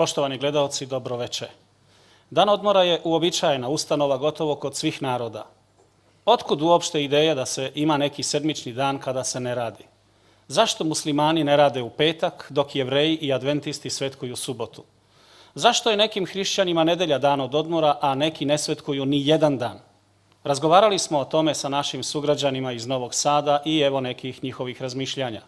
Poštovani gledalci, dobro Dan odmora je uobičajena ustanova gotovo kod svih naroda. Otkud uopšte ideja da se ima neki sedmični dan kada se ne radi? Zašto muslimani ne rade u petak, dok jevreji i adventisti svetkuju subotu? Zašto je nekim hrišćanima nedelja dan od odmora, a neki ne svetkuju ni jedan dan? Razgovarali smo o tome sa našim sugrađanima iz Novog Sada i evo nekih njihovih razmišljanja.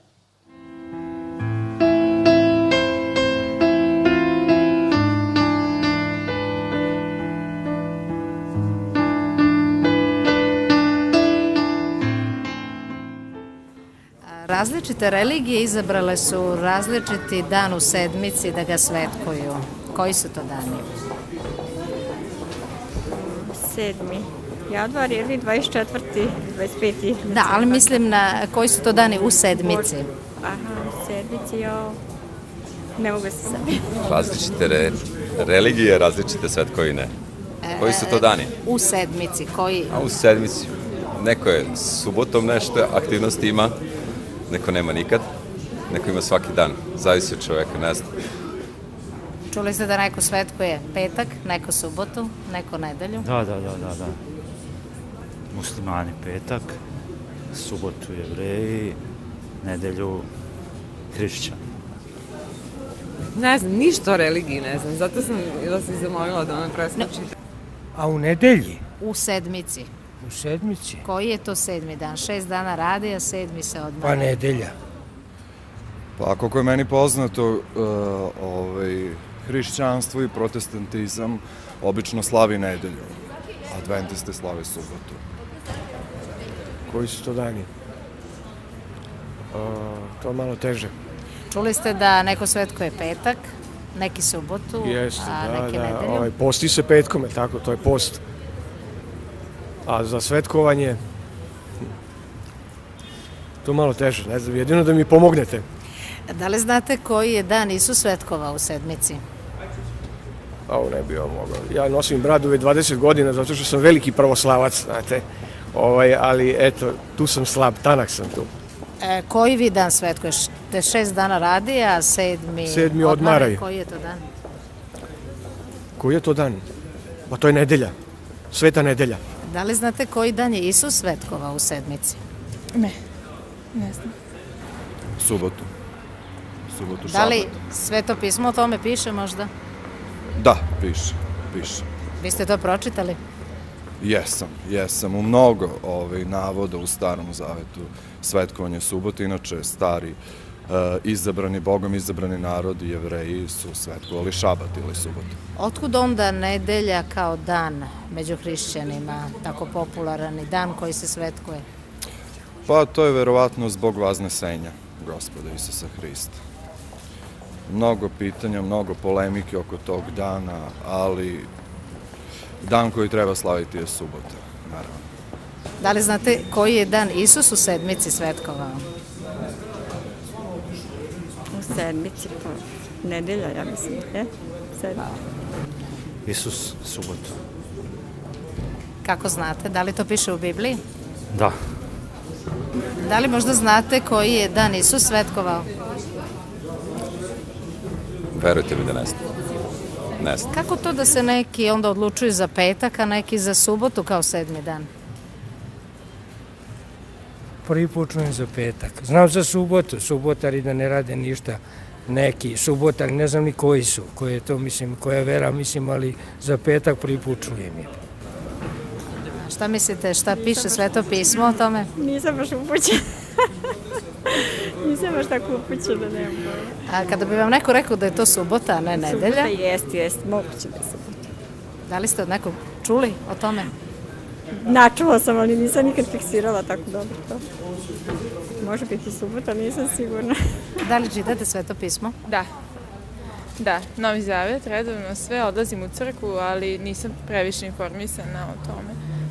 Različite religije izabrale su različiti dan u sedmici da ga svetkuju. Koji su to dani? Sedmi. Ja ili 24. 25. Da, ali mislim na koji su to dani u sedmici. Aha, u sedmici, jo. Ne mogu se sad. Različite religije, različite svetkovine. Koji su to e, dani? U sedmici, koji? A u sedmici. Neko je subotom nešto aktivnosti ima, neko nema nikad, neko ima svaki dan, zavisi od čoveka, ne znam. Čuli ste da neko svetkuje petak, neko subotu, neko nedelju? Da, da, da, da, da. Muslimani petak, subotu jevreji, nedelju hrišćani. Ne znam, ništa o religiji ne znam, zato sam vas zamolila da me preskočite. A u nedelji? U sedmici. U sedmici. Koji je to sedmi dan? Šest dana radi, a sedmi se odmah. Pa nedelja. Pa koliko je meni poznato, uh, ovaj, hrišćanstvo i protestantizam obično slavi nedelju, a adventiste slave subotu. Koji su to dani? E, to je malo teže. Čuli ste da neko svetko je petak, neki subotu, a neki ovaj, posti se petkom, tako, to je post. A za svetkovanje, to malo teže, ne znam, jedino da mi pomognete. Da li znate koji je dan Isus svetkova u sedmici? Ovo ne bi ja mogao. Ja nosim bradu već 20 godina zato što sam veliki pravoslavac, znate. Ovaj, ali eto, tu sam slab, tanak sam tu. E, koji vi dan svetkuješ? Te šest dana radi, a sedmi, sedmi odmaraju. Koji je to dan? Koji je to dan? Pa to je nedelja. Sveta nedelja. Da li znate koji dan je Isus svetkova u sedmici? Ne, ne znam. Subotu. Subotu, Da li sveto pismo o tome piše možda? Da, piše, piše. Vi ste to pročitali? Jesam, jesam. U mnogo ovaj, navoda u starom zavetu svetkovanje subote, inače stari E, izabrani Bogom, izabrani narod i jevreji su svetkovali šabat ili subotu. Otkud onda nedelja kao dan među hrišćanima, tako popularan i dan koji se svetkuje? Pa to je verovatno zbog vaznesenja gospoda Isusa Hrista. Mnogo pitanja, mnogo polemike oko tog dana, ali dan koji treba slaviti je subota, naravno. Da li znate koji je dan Isus u sedmici svetkovao? sedmici nedelja, ja mislim, Isus subotu. Kako znate? Da li to piše u Bibliji? Da. Da li možda znate koji je dan Isus svetkovao? Verujte mi da ne znam. Kako to da se neki onda odlučuju za petak, a neki za subotu kao sedmi dan? prvi put za petak. Znam za subotu, subotari da ne rade ništa neki, subotari ne znam ni koji su, koje to, mislim, koja vera, mislim, ali za petak prvi put čujem je. Šta mislite, šta piše sveto pismo o tome? Nisam baš upućena. Nisam baš tako upućena, A kada bi vam neko rekao da je to subota, a ne nedelja? Subota jest, jest, moguće da je subota. Da li ste od nekog čuli o tome? Načula sam, ali nisam nikad fiksirala tako dobro Može biti subota, nisam sigurna. da li čitate sveto pismo? Da. Da, Novi Zavjet, redovno sve, odlazim u crkvu, ali nisam previše informisana o tome.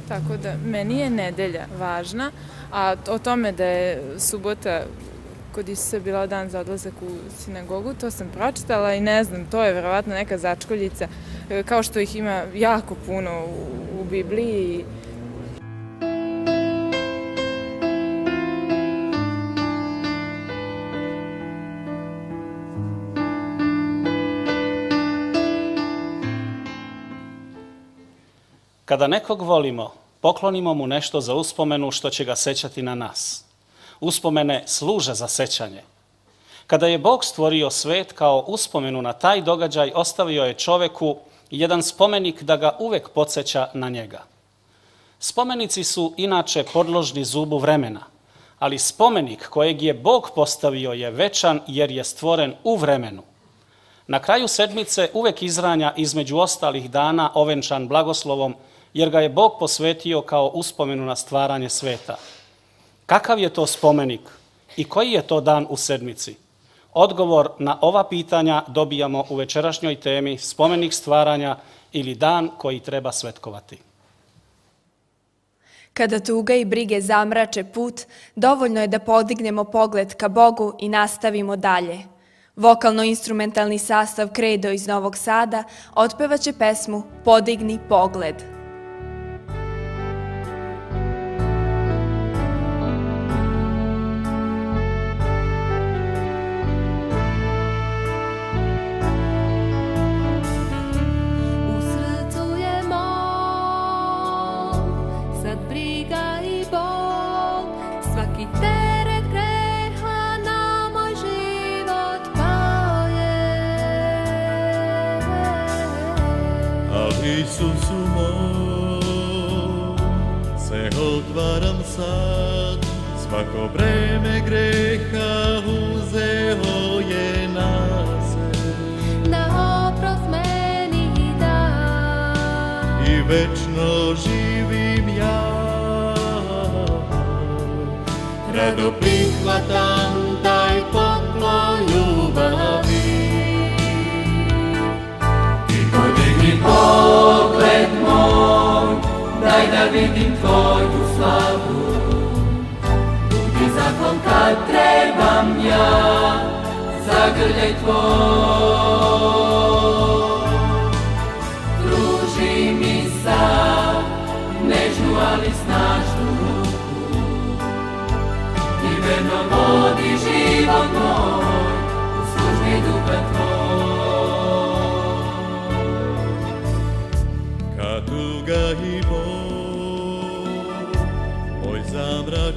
Tako da, meni je nedelja važna, a o tome da je subota kod Isusa bila dan za odlazak u sinagogu, to sam pročitala i ne znam, to je verovatno neka začkoljica, e, kao što ih ima jako puno u Bibliji Kada nekog volimo, poklonimo mu nešto za uspomenu što će ga sećati na nas. Uspomene služe za sećanje. Kada je Bog stvorio svet kao uspomenu na taj događaj, ostavio je čoveku jedan spomenik da ga uvek podsjeća na njega. Spomenici su inače podložni zubu vremena, ali spomenik kojeg je Bog postavio je večan jer je stvoren u vremenu. Na kraju sedmice uvek izranja između ostalih dana ovenčan blagoslovom jer ga je Bog posvetio kao uspomenu na stvaranje sveta. Kakav je to spomenik i koji je to dan u sedmici? Odgovor na ova pitanja dobijamo u večerašnjoj temi spomenik stvaranja ili dan koji treba svetkovati. Kada tuga i brige zamrače put, dovoljno je da podignemo pogled ka Bogu i nastavimo dalje. Vokalno-instrumentalni sastav Kredo iz Novog Sada otpevaće pesmu Podigni pogled. Isusu moj se otvaram sad Svako vreme greha uzeo je na se Da meni da I večno živim ja Rado prihvatam pogled moj, daj da vidim tvoju slavu. Budi zakon kad trebam ja, zagrljaj tvoj.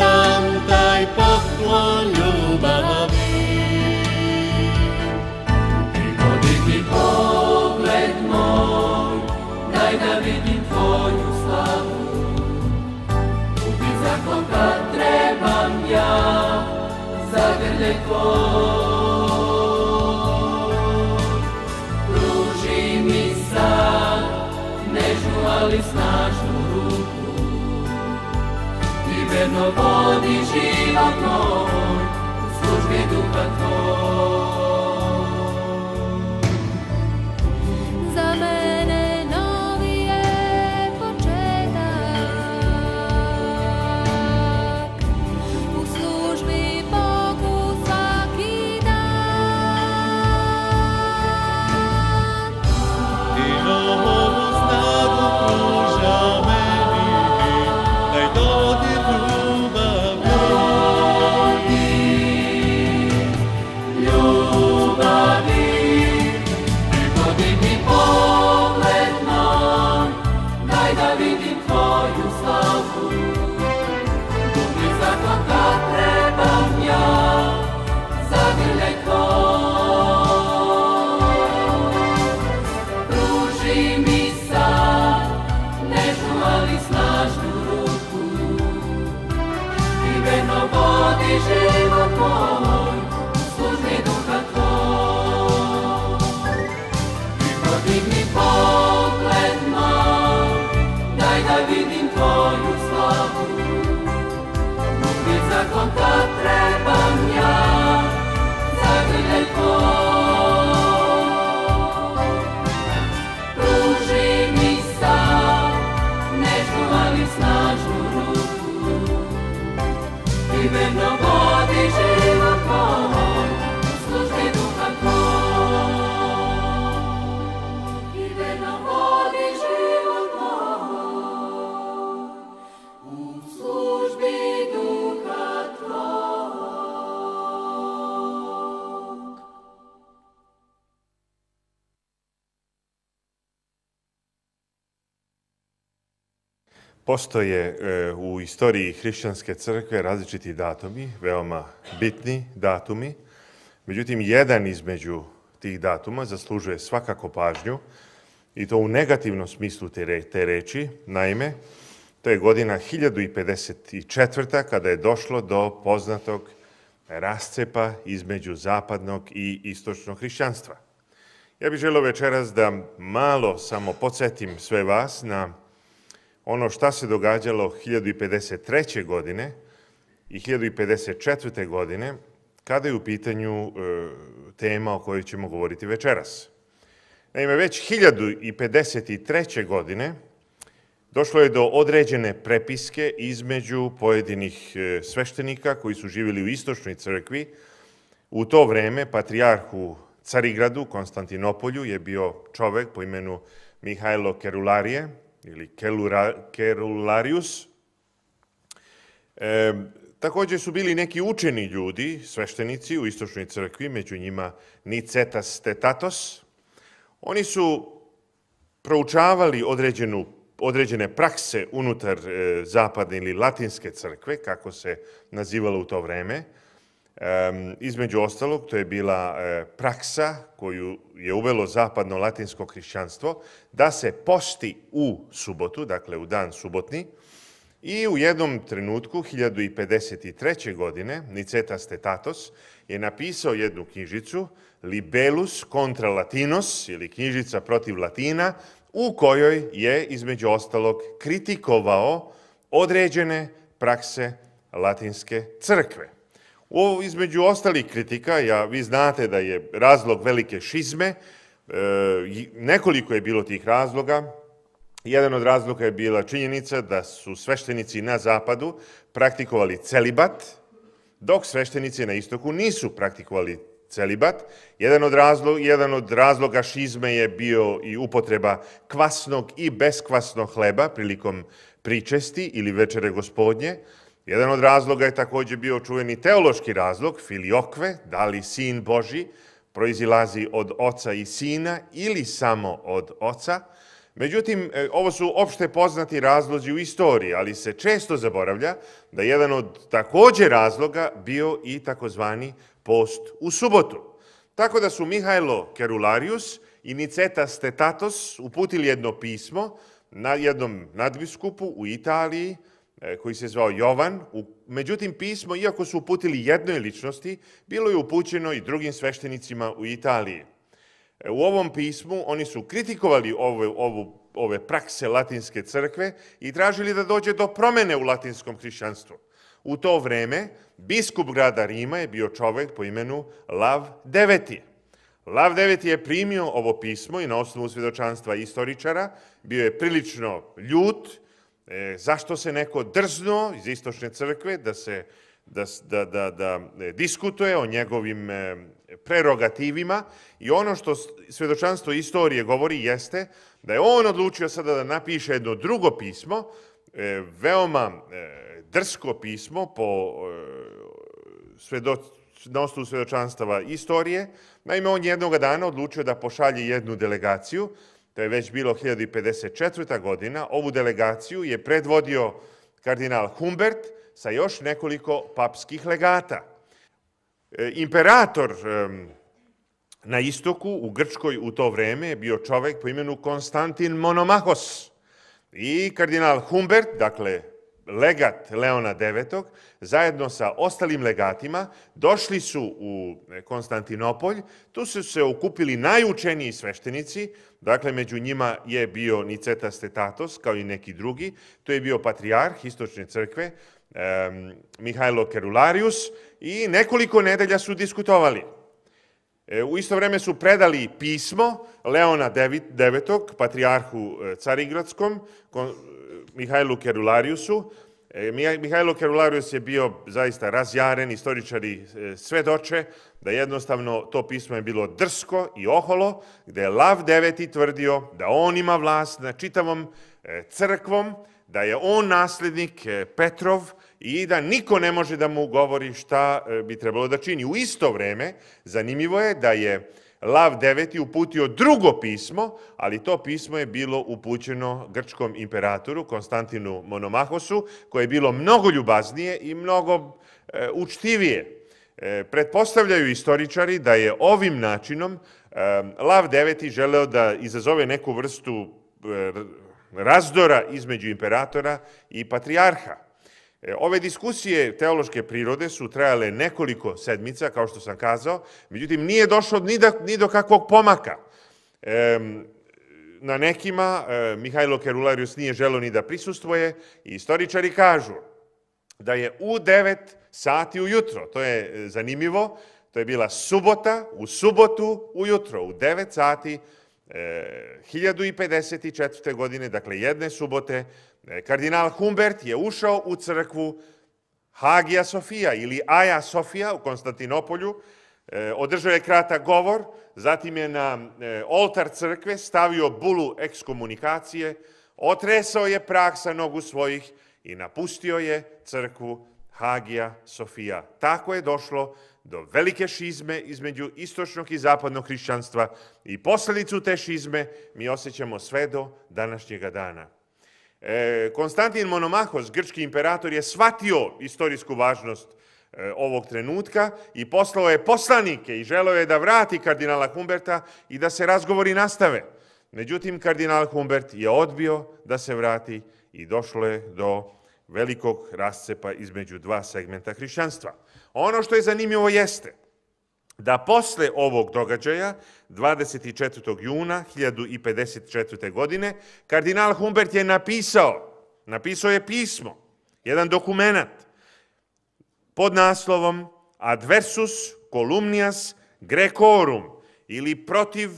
tam taj poklon ljubavi. Priko ti pogled moj, daj da vidim tvoju slavu. Ubi za koga trebam ja, zagrljaj tvoj. ali snažno the body she not known. Postoje e, u historiji hrišćanske crkve različiti datumi, veoma bitni datumi. Međutim, jedan između tih datuma zaslužuje svakako pažnju i to u negativnom smislu te, reči. Naime, to je godina 1054. kada je došlo do poznatog rascepa između zapadnog i istočnog hrišćanstva. Ja bih želio večeras da malo samo podsjetim sve vas na ono šta se događalo 1053. godine i 1054. godine, kada je u pitanju e, tema o kojoj ćemo govoriti večeras. Naime, već 1053. godine došlo je do određene prepiske između pojedinih e, sveštenika koji su živjeli u istočnoj crkvi. U to vreme patrijarhu Carigradu, Konstantinopolju, je bio čovek po imenu Mihajlo Kerularije, ili Kerularius. također su bili neki učeni ljudi, sveštenici u Istočnoj crkvi, među njima Nicetas Tetatos. Oni su proučavali određene prakse unutar e, zapadne ili latinske crkve, kako se nazivalo u to vreme, između ostalog, to je bila e, praksa koju je uvelo zapadno latinsko hrišćanstvo, da se posti u subotu, dakle u dan subotni, i u jednom trenutku, 1053. godine, Nicetas Tetatos je napisao jednu knjižicu, Libelus contra Latinos, ili knjižica protiv Latina, u kojoj je, između ostalog, kritikovao određene prakse latinske crkve. O, između ostalih kritika, ja, vi znate da je razlog velike šizme, e, nekoliko je bilo tih razloga, jedan od razloga je bila činjenica da su sveštenici na zapadu praktikovali celibat, dok sveštenici na istoku nisu praktikovali celibat. Jedan od, razloga, jedan od razloga šizme je bio i upotreba kvasnog i beskvasnog hleba prilikom pričesti ili večere gospodnje, jedan od razloga je također bio čuveni teološki razlog, filiokve, da li sin Boži proizilazi od oca i sina ili samo od oca. Međutim, e, ovo su opšte poznati razlozi u istoriji, ali se često zaboravlja da jedan od također razloga bio i takozvani post u subotu. Tako da su Mihajlo Kerularius i Niceta Stetatos uputili jedno pismo na jednom nadbiskupu u Italiji, E, koji se zvao Jovan. Međutim, pismo, iako su uputili jednoj ličnosti, bilo je upućeno i drugim sveštenicima u Italiji. E, u ovom pismu oni su kritikovali ove, prakse latinske crkve i tražili da dođe do promjene u latinskom hrišćanstvu. U to vreme biskup grada Rima je bio čovjek po imenu Lav IX. Lav IX je primio ovo pismo i na osnovu svjedočanstva istoričara bio je prilično ljut E, zašto se neko drzno iz Istočne crkve da se da, da, e, diskutuje o njegovim e, prerogativima i ono što svjedočanstvo istorije govori jeste da je on odlučio sada da napiše jedno drugo pismo, veoma drsko pismo po svjedo, na osnovu svjedočanstava istorije. Naime, on jednoga dana odlučio da pošalje jednu delegaciju to je već bilo 1054. godina, ovu delegaciju je predvodio kardinal Humbert sa još nekoliko papskih legata. E, imperator na istoku, u Grčkoj u to vreme, je bio čovek po imenu Konstantin Monomahos. I kardinal Humbert, dakle legat Leona IX zajedno sa ostalim legatima došli su u e, Konstantinopolj, tu su se okupili najučeniji sveštenici, dakle među njima je bio Niceta Stetatos kao i neki drugi, to je bio patrijarh Istočne crkve, Mihailo Mihajlo Kerularius i nekoliko nedelja su diskutovali. E, u isto vreme su predali pismo Leona IX, patrijarhu e, Carigradskom, Mihajlu Kerulariusu. E, Mihajlo Kerularius je bio zaista razjaren, istoričari e, svedoče da jednostavno to pismo je bilo drsko i oholo, gdje je Lav IX tvrdio da on ima vlast na čitavom e, crkvom, da je on nasljednik Petrov i da niko ne može da mu govori šta bi trebalo da čini. U isto vrijeme zanimljivo je da je Lav IX uputio drugo pismo, ali to pismo je bilo upućeno grčkom imperatoru Konstantinu Monomahosu, koje je bilo mnogo ljubaznije i mnogo e, učtivije. E, pretpostavljaju istoričari da je ovim načinom e, Lav IX želeo da izazove neku vrstu razdora između imperatora i patrijarha. E, ove diskusije teološke prirode su trajale nekoliko sedmica, kao što sam kazao, međutim nije došlo ni, do kakvog pomaka. na nekima e, Mihajlo Kerularius nije želo ni da prisustvuje i istoričari kažu da je u 9 sati ujutro, to je e, zanimljivo, to je bila subota, u subotu ujutro, u 9 sati, e, 1054. godine, dakle jedne subote, E, kardinal Humbert je ušao u crkvu Hagia Sofija ili Aja Sofia u Konstantinopolju, e, održao je kratak govor, zatim je na e, oltar crkve stavio bulu ekskomunikacije, otresao je prah sa nogu svojih i napustio je crkvu Hagia Sofija. Tako je došlo do velike šizme između istočnog i zapadnog hrišćanstva i posljedicu te šizme mi osjećamo sve do današnjega dana. E, Konstantin Monomahos, grčki imperator, je shvatio istorijsku važnost e, ovog trenutka i poslao je poslanike i želio je da vrati kardinala Humberta i da se razgovori nastave. Međutim, kardinal Humbert je odbio da se vrati i došlo je do velikog rascepa između dva segmenta hrišćanstva. Ono što je zanimljivo jeste da posle ovog događaja, 24. juna 1054. godine, kardinal Humbert je napisao, napisao je pismo, jedan dokumentat, pod naslovom Adversus Columnias Grecorum, ili protiv e,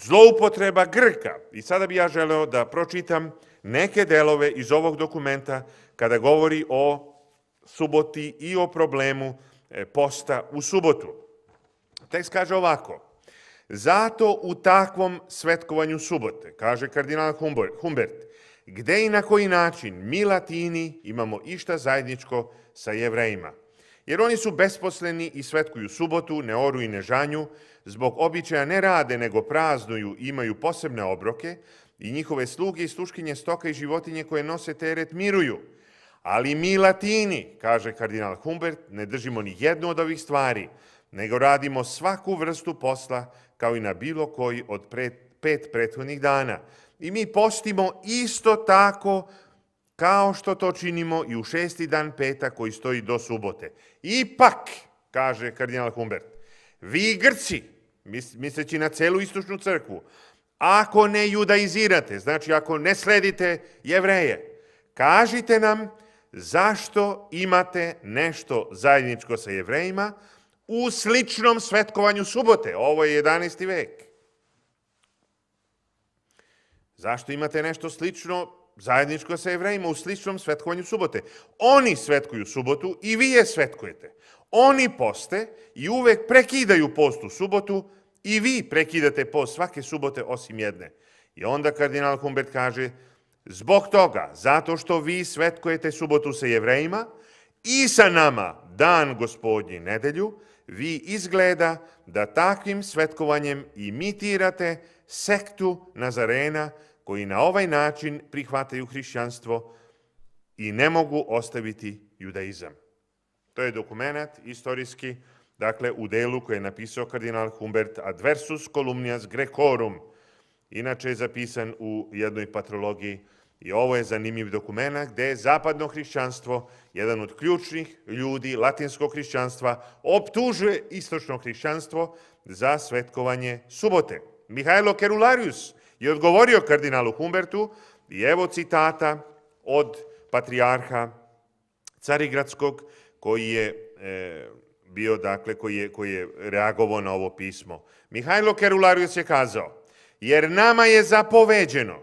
zloupotreba Grka. I sada bih ja želeo da pročitam neke delove iz ovog dokumenta kada govori o suboti i o problemu E, posta u subotu. Tekst kaže ovako. Zato u takvom svetkovanju subote, kaže kardinal Humbert, gde i na koji način mi latini imamo išta zajedničko sa jevrejima. Jer oni su besposleni i svetkuju subotu, ne oru i ne žanju, zbog običaja ne rade nego praznuju, imaju posebne obroke i njihove sluge i sluškinje stoka i životinje koje nose teret miruju – ali mi latini, kaže kardinal Humbert, ne držimo ni jednu od ovih stvari, nego radimo svaku vrstu posla kao i na bilo koji od pet prethodnih dana. I mi postimo isto tako kao što to činimo i u šesti dan peta koji stoji do subote. Ipak, kaže kardinal Humbert, vi Grci, misleći na celu istočnu crkvu, ako ne judaizirate, znači ako ne sledite jevreje, kažite nam zašto imate nešto zajedničko sa jevrejima u sličnom svetkovanju subote. Ovo je 11. vek. Zašto imate nešto slično zajedničko sa jevrejima u sličnom svetkovanju subote? Oni svetkuju subotu i vi je svetkujete. Oni poste i uvek prekidaju post u subotu i vi prekidate post svake subote osim jedne. I onda kardinal Humbert kaže, Zbog toga, zato što vi svetkujete subotu sa jevrejima i sa nama dan gospodnji nedelju, vi izgleda da takvim svetkovanjem imitirate sektu Nazarena koji na ovaj način prihvataju hrišćanstvo i ne mogu ostaviti judaizam. To je dokument istorijski, dakle u delu koji je napisao kardinal Humbert Adversus Columnias Grekorum inače je zapisan u jednoj patrologiji i ovo je zanimljiv dokumenta gdje je zapadno hrišćanstvo, jedan od ključnih ljudi latinskog hrišćanstva, optužuje istočno hrišćanstvo za svetkovanje subote. Mihajlo Kerularius je odgovorio kardinalu Humbertu i evo citata od patrijarha Carigradskog koji je e, bio, dakle, koji je, koji je reagovao na ovo pismo. Mihajlo Kerularius je kazao, jer nama je zapoveđeno,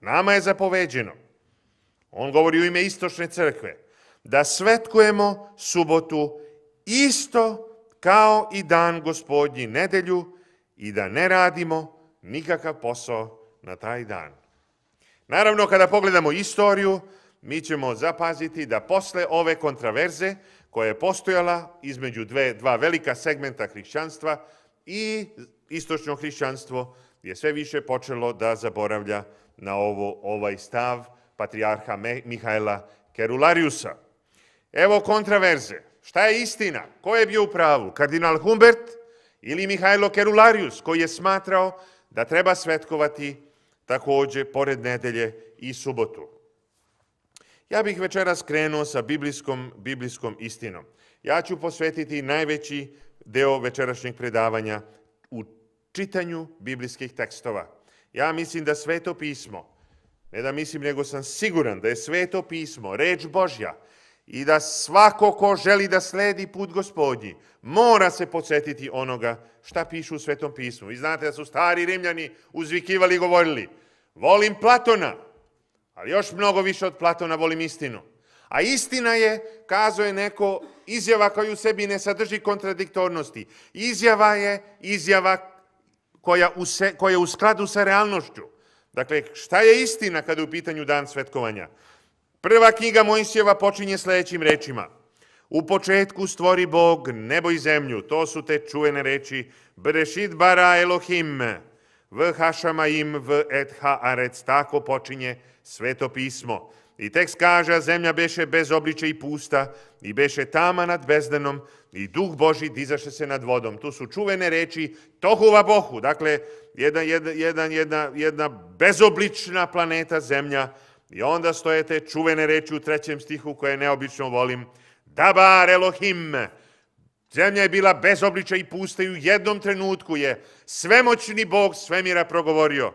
nama je zapoveđeno, on govori u ime istočne crkve, da svetkujemo subotu isto kao i dan gospodnji nedelju i da ne radimo nikakav posao na taj dan. Naravno, kada pogledamo istoriju, mi ćemo zapaziti da posle ove kontraverze koja je postojala između dva velika segmenta hrišćanstva i istočno hrišćanstvo je sve više počelo da zaboravlja na ovo, ovaj stav patrijarha Mihajla Kerulariusa. Evo kontraverze. Šta je istina? Ko je bio u pravu? Kardinal Humbert ili Mihajlo Kerularius koji je smatrao da treba svetkovati također pored nedelje i subotu. Ja bih večeras krenuo sa biblijskom, biblijskom istinom. Ja ću posvetiti najveći deo večerašnjeg predavanja u čitanju biblijskih tekstova. Ja mislim da sveto pismo, ne da mislim, nego sam siguran da je sveto pismo, reč Božja, i da svako ko želi da sledi put gospodi mora se podsjetiti onoga šta piše u Svetom pismu. Vi znate da su stari Rimljani uzvikivali i govorili, volim Platona, ali još mnogo više od Platona volim istinu. A istina je, kazao je neko, izjava koja u sebi ne sadrži kontradiktornosti. Izjava je izjava koja je u skladu sa realnošću. Dakle, šta je istina kada je u pitanju dan svetkovanja? Prva knjiga Mojsijeva počinje sljedećim rečima. U početku stvori Bog nebo i zemlju. To su te čuvene reči. Brešit bara Elohim. V im v et arec. Tako počinje sveto pismo. I tekst kaže, zemlja beše bez obliče i pusta, i beše tama nad bezdenom, i duh Boži dizaše se nad vodom. Tu su čuvene reči tohuva Bohu, dakle, jedna, jedna, jedna, bezoblična planeta zemlja, i onda stojete te čuvene reči u trećem stihu koje neobično volim. Dabar Elohim, zemlja je bila bez i pusta i u jednom trenutku je svemoćni Bog svemira progovorio.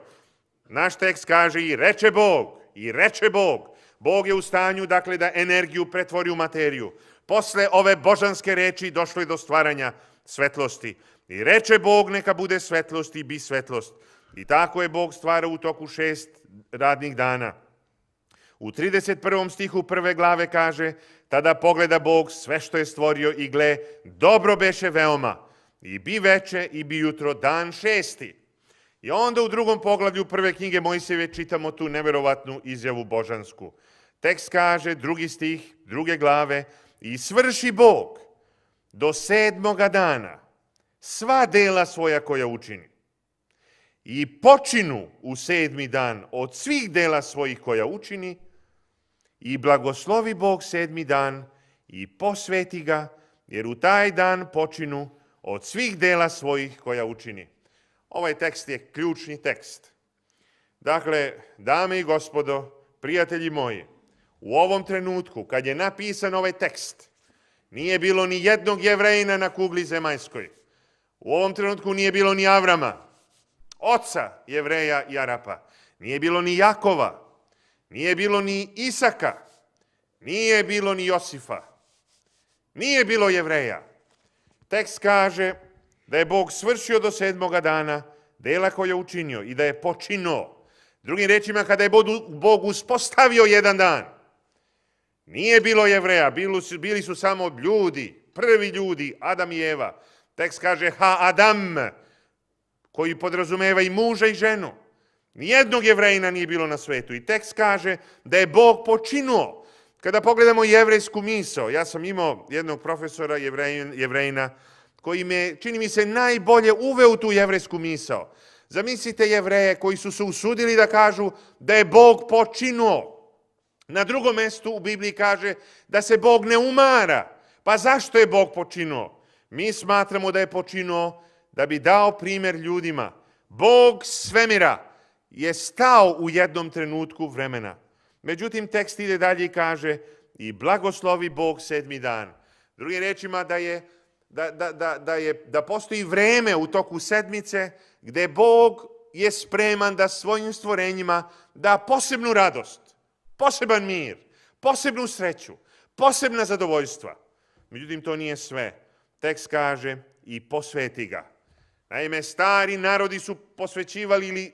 Naš tekst kaže i reče Bog, i reče Bog. Bog je u stanju dakle da energiju pretvori u materiju. Posle ove božanske reči došlo je do stvaranja svetlosti. I reče Bog neka bude svetlost i bi svetlost. I tako je Bog stvarao u toku šest radnih dana. U 31. stihu prve glave kaže Tada pogleda Bog sve što je stvorio i gle, dobro beše veoma. I bi veče i bi jutro dan šesti. I onda u drugom poglavlju prve knjige Mojsijeve čitamo tu neverovatnu izjavu božansku. Tekst kaže, drugi stih, druge glave, i svrši Bog do sedmoga dana sva dela svoja koja učini. I počinu u sedmi dan od svih dela svojih koja učini i blagoslovi Bog sedmi dan i posveti ga, jer u taj dan počinu od svih dela svojih koja učini. Ovaj tekst je ključni tekst. Dakle, dame i gospodo, prijatelji moji, u ovom trenutku, kad je napisan ovaj tekst, nije bilo ni jednog jevrejna na kugli zemaljskoj. U ovom trenutku nije bilo ni Avrama, oca jevreja Jarapa, Nije bilo ni Jakova, nije bilo ni Isaka, nije bilo ni Josifa, nije bilo jevreja. Tekst kaže, da je Bog svršio do sedmoga dana dela koje je učinio i da je počinuo. Drugim rečima, kada je Bog uspostavio jedan dan, nije bilo jevreja, bili su samo ljudi, prvi ljudi, Adam i Eva. Tekst kaže ha Adam, koji podrazumeva i muža i ženu. Nijednog jevrejina nije bilo na svetu. I tekst kaže da je Bog počinuo. Kada pogledamo jevrejsku misao, ja sam imao jednog profesora jevreina koji je, čini mi se, najbolje uveo u tu jevresku misao. Zamislite jevreje koji su se usudili da kažu da je Bog počinuo. Na drugom mestu u Bibliji kaže da se Bog ne umara. Pa zašto je Bog počinuo? Mi smatramo da je počinuo da bi dao primjer ljudima. Bog svemira je stao u jednom trenutku vremena. Međutim, tekst ide dalje i kaže i blagoslovi Bog sedmi dan. Drugim rečima da je da, da, postoji vreme u toku sedmice gdje Bog je spreman da svojim stvorenjima da posebnu radost, poseban mir, posebnu sreću, posebna zadovoljstva. Međutim, to nije sve. Tekst kaže i posveti ga. Naime, stari narodi su posvećivali ili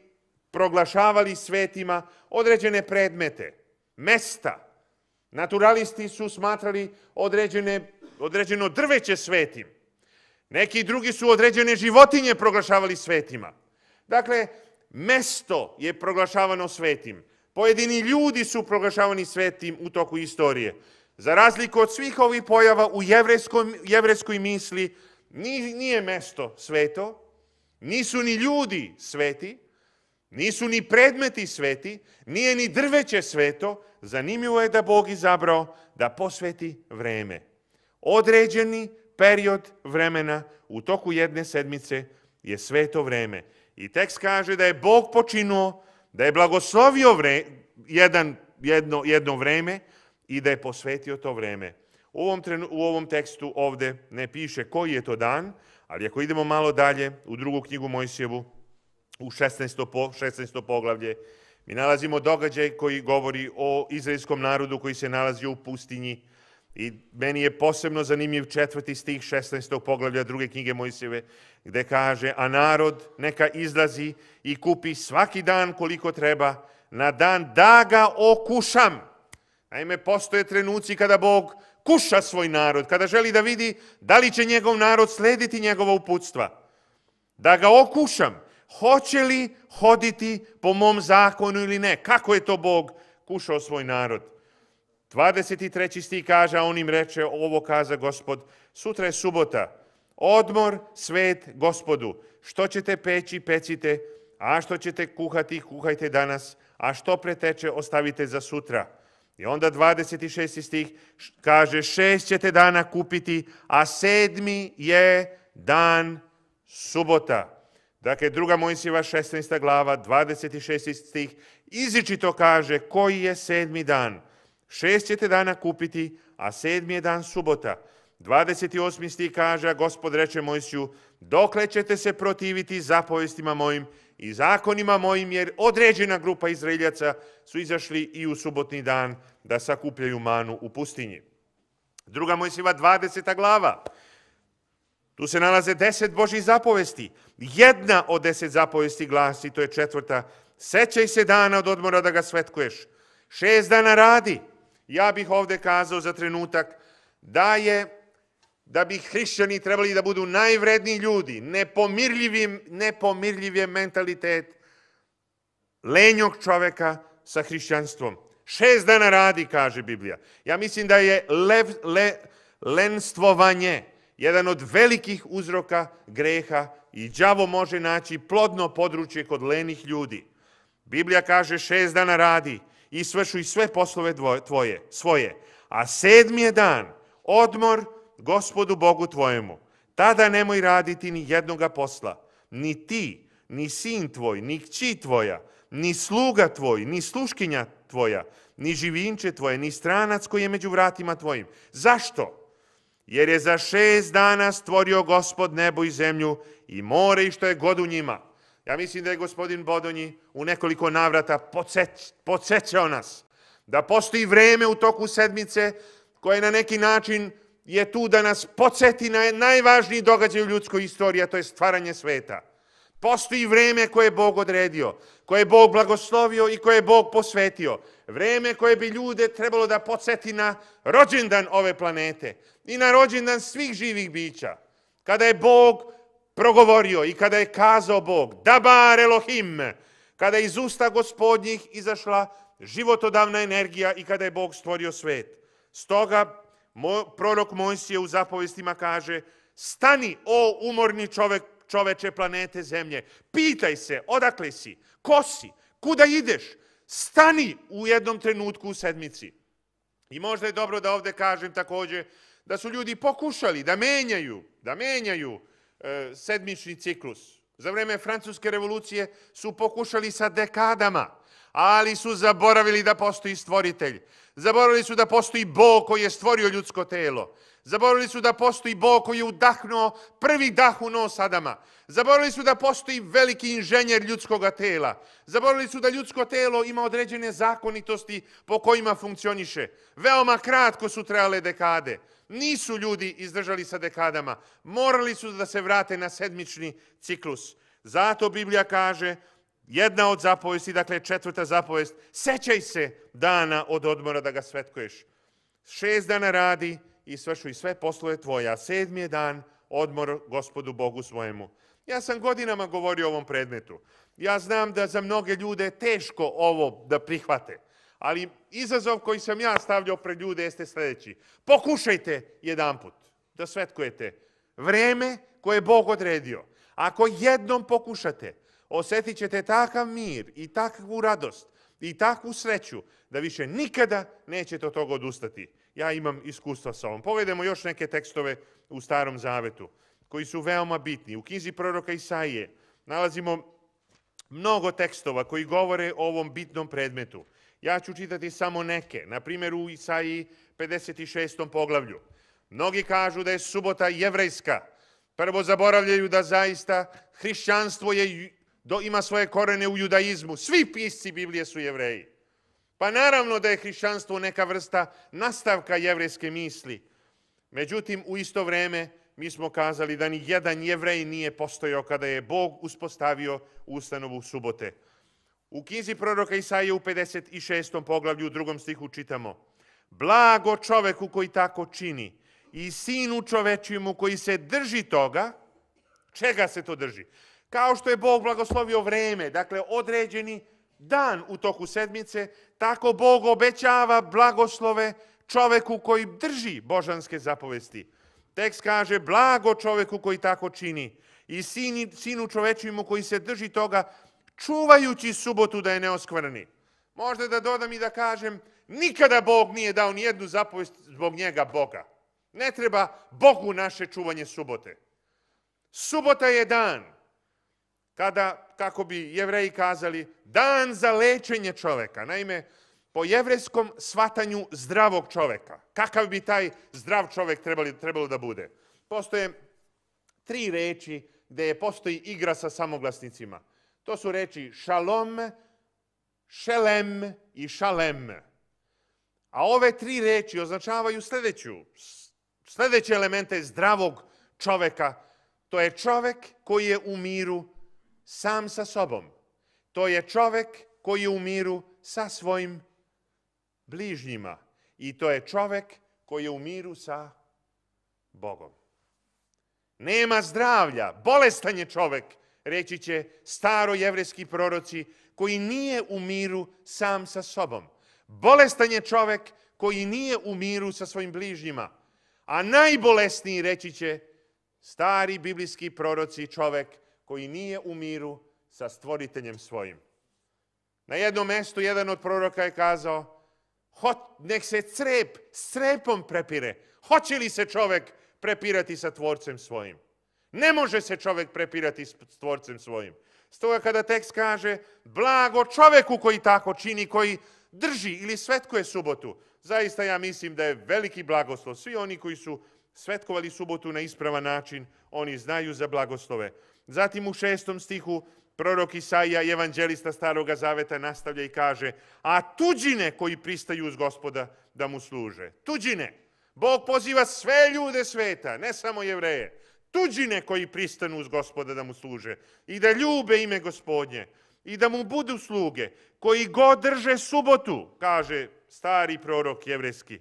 proglašavali svetima određene predmete, mesta. Naturalisti su smatrali određene određeno drveće svetim. Neki drugi su određene životinje proglašavali svetima. Dakle, mesto je proglašavano svetim. Pojedini ljudi su proglašavani svetim u toku istorije. Za razliku od svih ovih pojava u jevreskoj misli, nije mesto sveto, nisu ni ljudi sveti, nisu ni predmeti sveti, nije ni drveće sveto. Zanimljivo je da Bog izabrao da posveti vreme određeni period vremena u toku jedne sedmice je sveto vreme. I tekst kaže da je Bog počinuo, da je blagoslovio jedno, jedno vreme i da je posvetio to vreme. U ovom, tekstu ovde ne piše koji je to dan, ali ako idemo malo dalje u drugu knjigu Mojsijevu, u 16. Po, 16. poglavlje, mi nalazimo događaj koji govori o izraelskom narodu koji se nalazi u pustinji, i meni je posebno zanimljiv četvrti stih 16. poglavlja druge knjige Mojsijeve, gdje kaže, a narod neka izlazi i kupi svaki dan koliko treba, na dan da ga okušam. Naime, postoje trenuci kada Bog kuša svoj narod, kada želi da vidi da li će njegov narod slediti njegova uputstva. Da ga okušam, hoće li hoditi po mom zakonu ili ne. Kako je to Bog kušao svoj narod? 23. stih kaže, a on im reče, ovo kaza gospod, sutra je subota, odmor svet gospodu, što ćete peći, pecite, a što ćete kuhati, kuhajte danas, a što preteče, ostavite za sutra. I onda 26. stih kaže, šest ćete dana kupiti, a sedmi je dan subota. Dakle, druga Mojsijeva 16. glava, 26. stih, izričito kaže koji je sedmi dan. Šest ćete dana kupiti, a sedmi je dan subota. 28. stih kaže, gospod reče Mojsiju, dokle ćete se protiviti zapovestima mojim i zakonima mojim, jer određena grupa Izraeljaca su izašli i u subotni dan da sakupljaju manu u pustinji. Druga Mojsijeva 20. glava. Tu se nalaze deset Božih zapovesti. Jedna od deset zapovesti glasi, to je četvrta, sećaj se dana od odmora da ga svetkuješ. Šest dana radi, ja bih ovdje kazao za trenutak da je da bi hrišćani trebali da budu najvredniji ljudi, nepomirljiv je mentalitet lenjog čoveka sa hrišćanstvom. Šest dana radi, kaže Biblija. Ja mislim da je lenstvovanje jedan od velikih uzroka greha i đavo može naći plodno područje kod lenih ljudi. Biblija kaže šest dana radi, isvešu i sve poslove tvoje, svoje. A sedmi je dan, odmor gospodu Bogu tvojemu. Tada nemoj raditi ni jednoga posla, ni ti, ni sin tvoj, ni kći tvoja, ni sluga tvoj, ni sluškinja tvoja, ni živinče tvoje, ni stranac koji je među vratima tvojim. Zašto? Jer je za šest dana stvorio gospod nebo i zemlju i more i što je god u njima. Ja mislim da je gospodin Bodonji u nekoliko navrata podsjećao nas da postoji vreme u toku sedmice koje na neki način je tu da nas podsjeti na najvažniji događaj u ljudskoj istoriji, a to je stvaranje sveta. Postoji vreme koje je Bog odredio, koje je Bog blagoslovio i koje je Bog posvetio. Vreme koje bi ljude trebalo da podsjeti na rođendan ove planete i na rođendan svih živih bića. Kada je Bog progovorio i kada je kazao Bog, Dabar Elohim, kada je iz usta gospodnjih izašla životodavna energija i kada je Bog stvorio svet. Stoga prorok Mojsije u zapovestima kaže, stani o umorni čovek, čoveče planete zemlje, pitaj se odakle si, ko si, kuda ideš, stani u jednom trenutku u sedmici. I možda je dobro da ovdje kažem također, da su ljudi pokušali da menjaju, da menjaju E, sedmični ciklus. Za vrijeme Francuske revolucije su pokušali sa dekadama, ali su zaboravili da postoji stvoritelj. Zaboravili su da postoji Bog koji je stvorio ljudsko telo. Zaboravili su da postoji Bog koji je udahnuo prvi dah u nos Adama. Zaboravili su da postoji veliki inženjer ljudskog tela. Zaboravili su da ljudsko telo ima određene zakonitosti po kojima funkcioniše. Veoma kratko su trebale dekade. Nisu ljudi izdržali sa dekadama. Morali su da se vrate na sedmični ciklus. Zato Biblija kaže, jedna od zapovesti, dakle četvrta zapovest, sećaj se dana od odmora da ga svetkuješ. Šest dana radi i svršuj sve poslove tvoje, a sedmi je dan odmor gospodu Bogu svojemu. Ja sam godinama govorio o ovom predmetu. Ja znam da za mnoge ljude je teško ovo da prihvate. Ali izazov koji sam ja stavljao pred ljude jeste sljedeći. Pokušajte jedanput da svetkujete vreme koje je Bog odredio. Ako jednom pokušate, osjetit ćete takav mir i takvu radost i takvu sreću da više nikada nećete od toga odustati. Ja imam iskustva sa ovom. Pogledajmo još neke tekstove u Starom Zavetu koji su veoma bitni. U knjizi proroka Isaije nalazimo mnogo tekstova koji govore o ovom bitnom predmetu. Ja ću čitati samo neke, na primjer u Isaiji 56. poglavlju. Mnogi kažu da je subota jevrejska. Prvo zaboravljaju da zaista hrišćanstvo do, ima svoje korene u judaizmu. Svi pisci Biblije su jevreji. Pa naravno da je hrišćanstvo neka vrsta nastavka jevrejske misli. Međutim, u isto vrijeme mi smo kazali da ni jedan jevrej nije postojao kada je Bog uspostavio ustanovu subote. U knjizi proroka Isaije u 56. poglavlju u drugom stihu čitamo Blago čoveku koji tako čini i sinu čovečijemu koji se drži toga, čega se to drži? Kao što je Bog blagoslovio vreme, dakle određeni dan u toku sedmice, tako Bog obećava blagoslove čoveku koji drži božanske zapovesti. Tekst kaže, blago čoveku koji tako čini i sinu čovečijemu koji se drži toga, čuvajući subotu da je ne Možda da dodam i da kažem, nikada Bog nije dao jednu zapovijest zbog njega Boga. Ne treba Bogu naše čuvanje subote. Subota je dan kada, kako bi jevreji kazali, dan za lečenje čoveka. Naime, po jevreskom svatanju zdravog čoveka. Kakav bi taj zdrav čovek trebali, trebalo da bude? Postoje tri reči gdje postoji igra sa samoglasnicima. To su reći šalom, šelem i šalem. A ove tri reči označavaju sljedeću, sljedeće elemente zdravog čoveka. To je čovek koji je u miru sam sa sobom. To je čovek koji je u miru sa svojim bližnjima. I to je čovek koji je u miru sa Bogom. Nema zdravlja, bolestan je čovek reći će jevreski proroci, koji nije u miru sam sa sobom. Bolestan je čovjek koji nije u miru sa svojim bližnjima. A najbolesniji reći će stari biblijski proroci čovjek koji nije u miru sa stvoriteljem svojim. Na jednom mjestu jedan od proroka je kazao nek se crep s crepom prepire. Hoće li se čovjek prepirati sa tvorcem svojim? Ne može se čovjek prepirati s stvorcem svojim. Stoga kada tekst kaže blago čovjeku koji tako čini, koji drži ili svetkuje subotu, zaista ja mislim da je veliki blagoslov. Svi oni koji su svetkovali subotu na ispravan način, oni znaju za blagoslove. Zatim u šestom stihu prorok Isaija, evanđelista Staroga Zaveta, nastavlja i kaže a tuđine koji pristaju uz gospoda da mu služe. Tuđine. Bog poziva sve ljude sveta, ne samo jevreje tuđine koji pristanu uz gospoda da mu služe i da ljube ime gospodnje i da mu budu sluge koji god drže subotu, kaže stari prorok jevreski,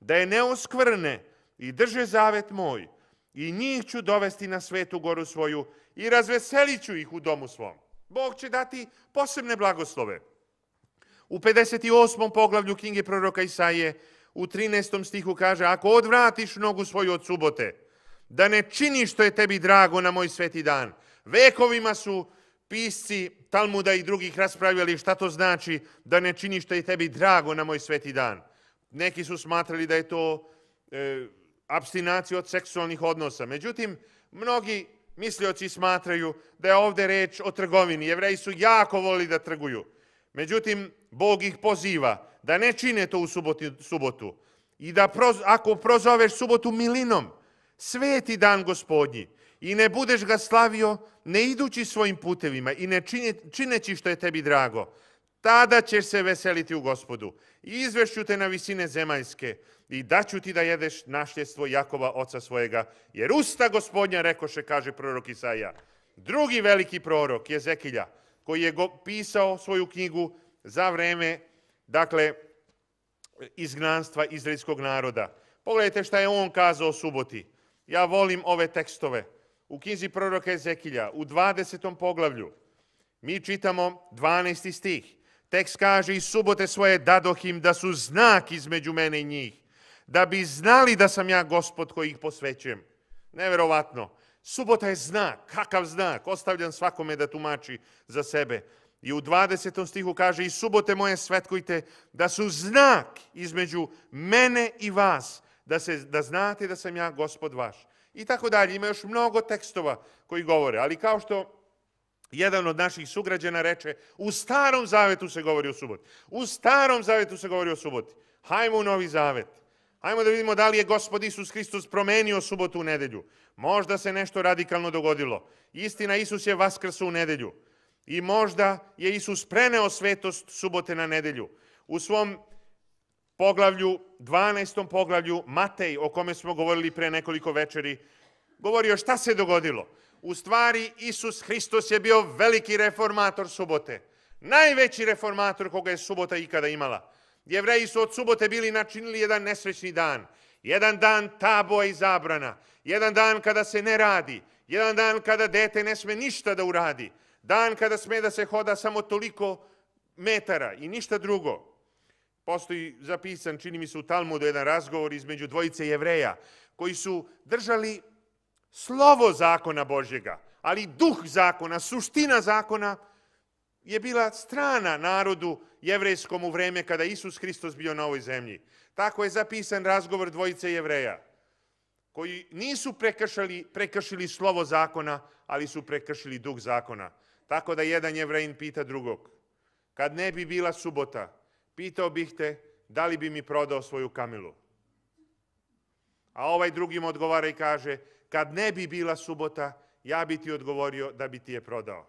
da je neoskvrne i drže zavet moj i njih ću dovesti na svetu goru svoju i razveselit ću ih u domu svom. Bog će dati posebne blagoslove. U 58. poglavlju knjige proroka Isaije u 13. stihu kaže Ako odvratiš nogu svoju od subote, da ne čini što je tebi drago na moj sveti dan. Vekovima su pisci Talmuda i drugih raspravljali šta to znači da ne čini što je tebi drago na moj sveti dan. Neki su smatrali da je to e, od seksualnih odnosa. Međutim, mnogi mislioci smatraju da je ovdje reč o trgovini. Jevreji su jako volili da trguju. Međutim, Bog ih poziva da ne čine to u subotu. I da ako prozoveš subotu milinom, sveti dan gospodnji i ne budeš ga slavio ne idući svojim putevima i ne čineći što je tebi drago, tada ćeš se veseliti u gospodu. I izvešću te na visine zemaljske i daću ti da jedeš našljestvo Jakova, oca svojega. Jer usta gospodnja rekoše, kaže prorok Isaija. Drugi veliki prorok, je Zekilja, koji je pisao svoju knjigu za vreme, dakle, izgnanstva izraelskog naroda. Pogledajte šta je on kazao o suboti. Ja volim ove tekstove. U knjizi proroka Ezekilja, u 20. poglavlju, mi čitamo 12. stih. Tekst kaže, i subote svoje dadohim da su znak između mene i njih, da bi znali da sam ja gospod koji ih posvećujem. Neverovatno. Subota je znak. Kakav znak? Ostavljam svakome da tumači za sebe. I u 20. stihu kaže, i subote moje svetkujte da su znak između mene i vas, da, se, da znate da sam ja gospod vaš. I tako dalje. Ima još mnogo tekstova koji govore. Ali kao što jedan od naših sugrađana reče, u starom zavetu se govori o suboti. U starom zavetu se govori o suboti. Hajmo u novi zavet. Hajmo da vidimo da li je gospod Isus Hristos promenio subotu u nedelju. Možda se nešto radikalno dogodilo. Istina, Isus je vaskrsao u nedelju. I možda je Isus preneo svetost subote na nedelju. U svom poglavlju, 12. poglavlju Matej, o kome smo govorili pre nekoliko večeri, govorio šta se dogodilo. U stvari, Isus Hristos je bio veliki reformator subote. Najveći reformator koga je subota ikada imala. Jevreji su od subote bili načinili jedan nesrećni dan. Jedan dan taboa i zabrana. Jedan dan kada se ne radi. Jedan dan kada dete ne sme ništa da uradi. Dan kada sme da se hoda samo toliko metara i ništa drugo. Postoji zapisan, čini mi se, u Talmudu jedan razgovor između dvojice jevreja koji su držali slovo zakona Božjega, ali duh zakona, suština zakona je bila strana narodu jevrejskom u vreme kada Isus Hristos bio na ovoj zemlji. Tako je zapisan razgovor dvojice jevreja koji nisu prekršili, slovo zakona, ali su prekršili duh zakona. Tako da jedan jevrejin pita drugog, kad ne bi bila subota, Pitao bih te da li bi mi prodao svoju kamilu. A ovaj drugim odgovara i kaže, kad ne bi bila subota, ja bi ti odgovorio da bi ti je prodao.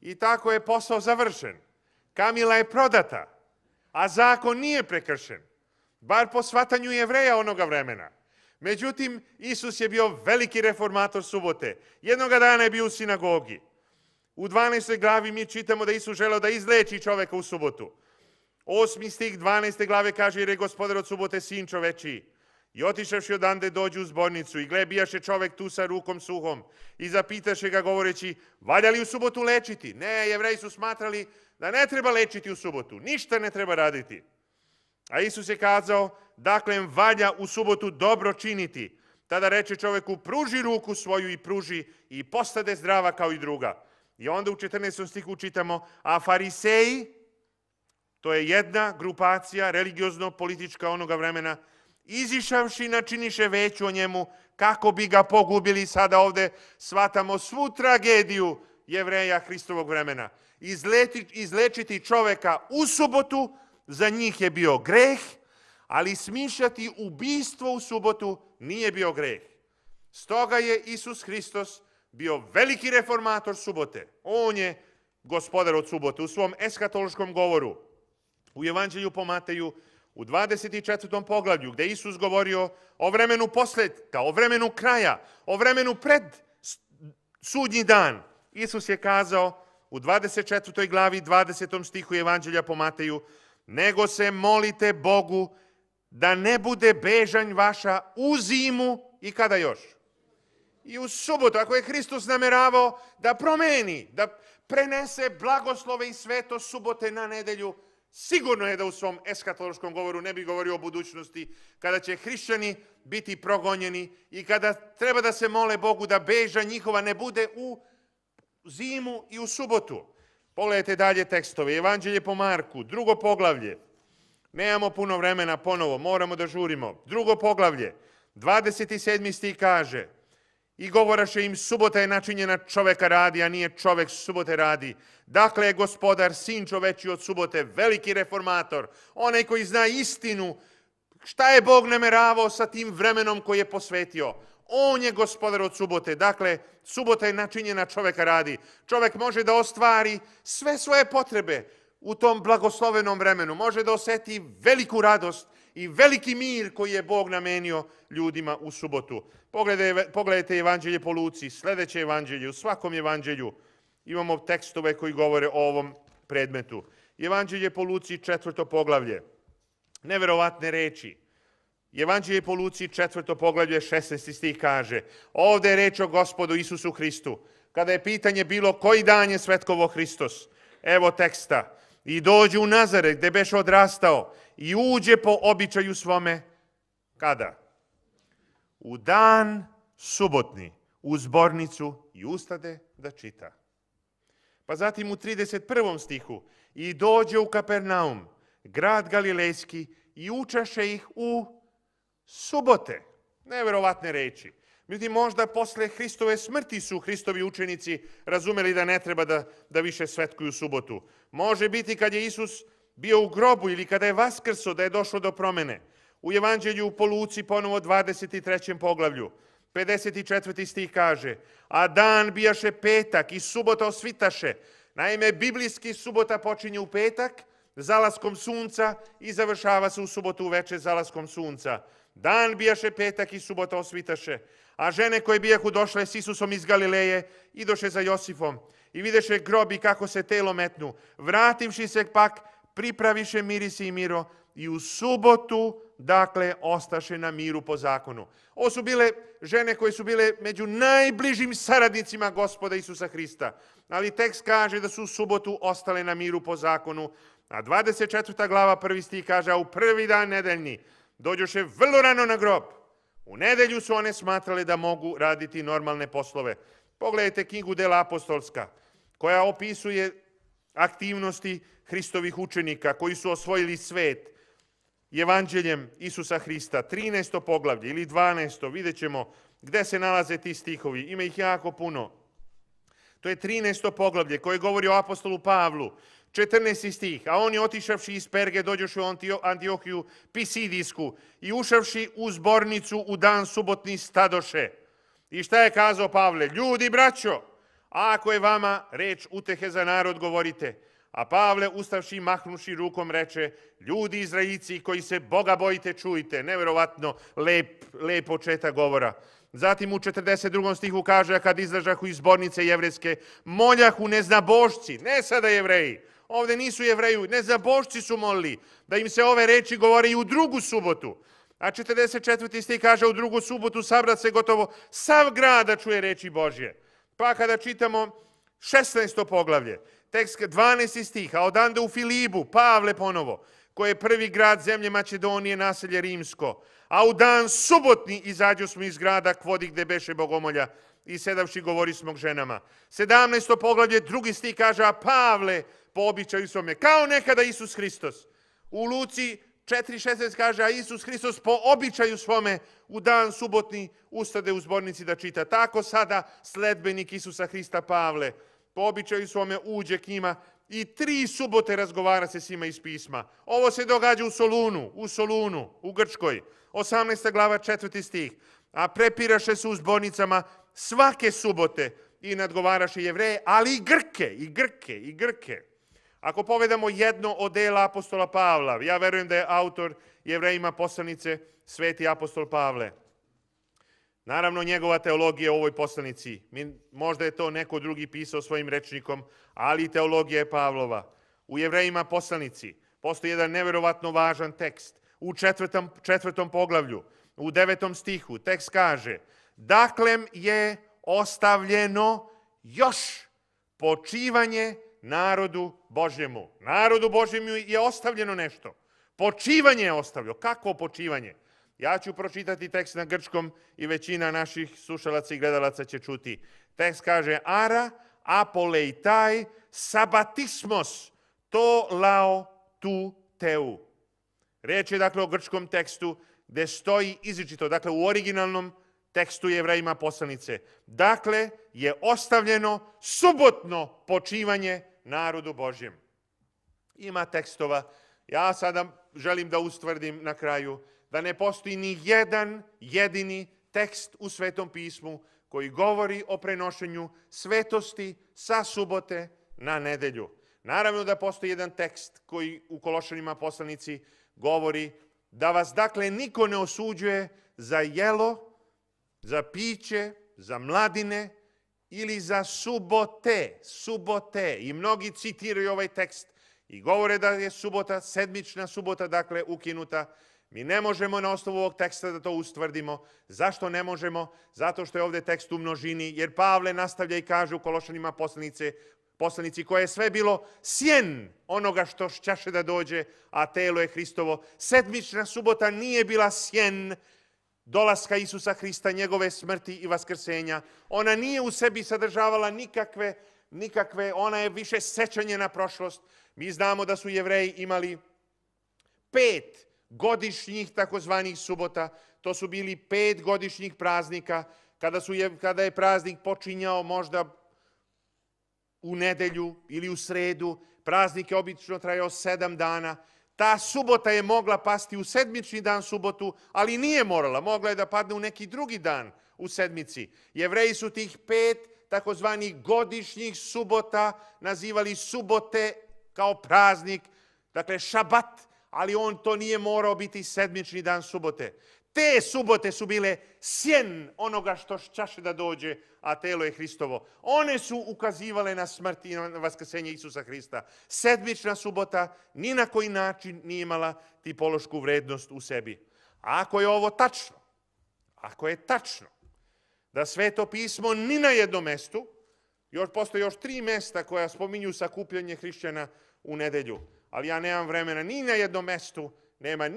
I tako je posao završen. Kamila je prodata, a zakon nije prekršen. Bar po shvatanju jevreja onoga vremena. Međutim, Isus je bio veliki reformator subote. Jednoga dana je bio u sinagogi. U 12. glavi mi čitamo da Isus želeo da izleči čoveka u subotu. Osmi stih 12. glave kaže, jer je gospodar od subote sin čoveči. I otišavši odande dođu u zbornicu i gle, bijaše čovek tu sa rukom suhom i zapitaše ga govoreći, valja li u subotu lečiti? Ne, jevreji su smatrali da ne treba lečiti u subotu, ništa ne treba raditi. A Isus je kazao, dakle, valja u subotu dobro činiti. Tada reče čoveku, pruži ruku svoju i pruži i postade zdrava kao i druga. I onda u 14. stiku čitamo, a fariseji, to je jedna grupacija religiozno-politička onoga vremena, izišavši načiniše veću o njemu, kako bi ga pogubili sada ovdje, shvatamo svu tragediju jevreja Hristovog vremena. izlečiti čoveka u subotu, za njih je bio greh, ali smišljati ubistvo u subotu nije bio greh. Stoga je Isus Hristos bio veliki reformator subote. On je gospodar od subote u svom eskatološkom govoru u Evanđelju po Mateju, u 24. poglavlju, gdje Isus govorio o vremenu posljedka, o vremenu kraja, o vremenu pred sudnji dan. Isus je kazao u 24. glavi 20. stihu Evanđelja po Mateju, nego se molite Bogu da ne bude bežanj vaša u zimu i kada još. I u subotu, ako je Hristus nameravao da promeni, da prenese blagoslove i sveto subote na nedelju, Sigurno je da u svom eskatološkom govoru ne bi govorio o budućnosti, kada će hrišćani biti progonjeni i kada treba da se mole Bogu da beža njihova ne bude u zimu i u subotu. Pogledajte dalje tekstove. Evanđelje po Marku, drugo poglavlje. Nemamo puno vremena ponovo, moramo da žurimo. Drugo poglavlje, 27. stih kaže – i govoraše im subota je načinjena čoveka radi, a nije čovek subote radi. Dakle, gospodar, sin čoveči od subote, veliki reformator, onaj koji zna istinu, šta je Bog nameravao sa tim vremenom koji je posvetio. On je gospodar od subote. Dakle, subota je načinjena čoveka radi. Čovek može da ostvari sve svoje potrebe u tom blagoslovenom vremenu. Može da oseti veliku radost i veliki mir koji je Bog namenio ljudima u subotu. Pogledajte, evanđelje po Luci, sljedeće evanđelje, u svakom evanđelju imamo tekstove koji govore o ovom predmetu. Evanđelje po Luci, četvrto poglavlje. Neverovatne reči. Evanđelje po Luci, četvrto poglavlje, 16. stih kaže Ovdje je reč o gospodu Isusu Hristu. Kada je pitanje bilo koji dan je svetkovo Hristos, evo teksta i dođe u Nazare gdje beš odrastao i uđe po običaju svome. Kada? U dan subotni u zbornicu i ustade da čita. Pa zatim u 31. stihu i dođe u Kapernaum, grad Galilejski i učaše ih u subote. Neverovatne reči. Međutim, možda posle Hristove smrti su Hristovi učenici razumeli da ne treba da, da više svetkuju subotu. Može biti kad je Isus bio u grobu ili kada je vaskrso da je došlo do promene. U evanđelju u Poluci ponovo 23. poglavlju. 54. stih kaže, a dan bijaše petak i subota osvitaše. Naime, biblijski subota počinje u petak, zalaskom sunca i završava se u subotu uveče zalaskom sunca. Dan bijaše petak i subota osvitaše, a žene koje bijahu došle s Isusom iz Galileje, idoše za Josifom i videše grobi kako se telo metnu. Vrativši se pak, pripraviše mirisi i miro i u subotu, dakle, ostaše na miru po zakonu. Ovo su bile žene koje su bile među najbližim saradnicima gospoda Isusa Hrista. Ali tekst kaže da su u subotu ostale na miru po zakonu. A 24. glava prvi stih kaže, a u prvi dan nedeljni, dođoše vrlo rano na grob. U nedelju su one smatrale da mogu raditi normalne poslove. Pogledajte knjigu Dela apostolska, koja opisuje aktivnosti Hristovih učenika koji su osvojili svet evanđeljem Isusa Hrista. 13. poglavlje ili 12. vidjet ćemo gde se nalaze ti stihovi. Ima ih jako puno. To je 13. poglavlje koje govori o apostolu Pavlu 14 stih, a oni otišavši iz Perge dođoši u Antiohiju Pisidijsku i ušavši u zbornicu u dan subotni stadoše. I šta je kazao Pavle? Ljudi, braćo, ako je vama reč utehe za narod, govorite. A Pavle, ustavši mahnuši rukom, reče, ljudi Izraici, koji se Boga bojite, čujte. Neverovatno lep, govora. Zatim u 42. stihu kaže, a kad izlažahu iz zbornice jevreske, moljahu neznabošci, ne sada jevreji, ovdje nisu jevreju, ne za bošci su molili, da im se ove reči govore i u drugu subotu. A 44. stih kaže u drugu subotu sabrat se gotovo sav grad da čuje reči Božje. Pa kada čitamo 16. poglavlje, tekst 12. stih, a odande u Filibu, Pavle ponovo, koje je prvi grad zemlje Mačedonije, naselje Rimsko. A u dan subotni izađu smo iz grada kvodi gde beše bogomolja i sedavši govori smo k ženama. 17. poglavlje, drugi stih kaže, Pavle po običaju svome, kao nekada Isus Hristos. U Luci 4.16 kaže, a Isus Hristos po običaju svome u dan subotni ustade u zbornici da čita. Tako sada sledbenik Isusa Hrista Pavle po običaju svome uđe k njima i tri subote razgovara se s njima iz pisma. Ovo se događa u Solunu, u Solunu, u Grčkoj. 18. glava, 4. stih. A prepiraše se u zbornicama svake subote i nadgovaraše jevreje, ali i Grke, i Grke, i Grke. Ako povedamo jedno od dela apostola Pavla, ja verujem da je autor jevrejima poslanice sveti apostol Pavle. Naravno, njegova teologija u ovoj poslanici. Možda je to neko drugi pisao svojim rečnikom, ali teologija je Pavlova. U jevrejima poslanici postoji jedan neverovatno važan tekst. U četvrtom, četvrtom poglavlju, u devetom stihu, tekst kaže Daklem je ostavljeno još počivanje narodu Božjemu. Narodu Božjemu je ostavljeno nešto. Počivanje je ostavio. Kako počivanje? Ja ću pročitati tekst na grčkom i većina naših slušalaca i gledalaca će čuti. Tekst kaže ara apoleitai sabatismos to lao tu teu. Reč je dakle o grčkom tekstu gde stoji izričito, dakle u originalnom tekstu jevrajima poslanice. Dakle, je ostavljeno subotno počivanje narodu Božjem. Ima tekstova. Ja sada želim da ustvrdim na kraju da ne postoji ni jedan jedini tekst u Svetom pismu koji govori o prenošenju svetosti sa subote na nedelju. Naravno da postoji jedan tekst koji u Kološanima poslanici govori da vas dakle niko ne osuđuje za jelo, za piće, za mladine, ili za subote, subote. I mnogi citiraju ovaj tekst i govore da je subota, sedmična subota, dakle, ukinuta. Mi ne možemo na osnovu ovog teksta da to ustvrdimo. Zašto ne možemo? Zato što je ovdje tekst u množini, jer Pavle nastavlja i kaže u Kološanima poslanice, poslanici koje je sve bilo sjen onoga što šćaše da dođe, a telo je Hristovo. Sedmična subota nije bila sjen dolaska Isusa Hrista, njegove smrti i vaskrsenja. Ona nije u sebi sadržavala nikakve, nikakve, ona je više sećanje na prošlost. Mi znamo da su jevreji imali pet godišnjih takozvanih subota. To su bili pet godišnjih praznika. Kada, je, kada je praznik počinjao možda u nedelju ili u sredu, praznik je obično trajao sedam dana. Ta subota je mogla pasti u sedmični dan subotu, ali nije morala. Mogla je da padne u neki drugi dan u sedmici. Jevreji su tih pet takozvanih godišnjih subota nazivali subote kao praznik, dakle šabat, ali on to nije morao biti sedmični dan subote. Te subote su bile sjen onoga što čaše da dođe, a telo je Hristovo. One su ukazivale na smrt i na vaskrsenje Isusa Hrista. Sedmična subota ni na koji način nije imala tipološku vrednost u sebi. A ako je ovo tačno, ako je tačno da sveto pismo ni na jednom mestu, još postoje još tri mesta koja spominju sakupljanje hrišćana u nedelju, ali ja nemam vremena ni na jednom mestu nema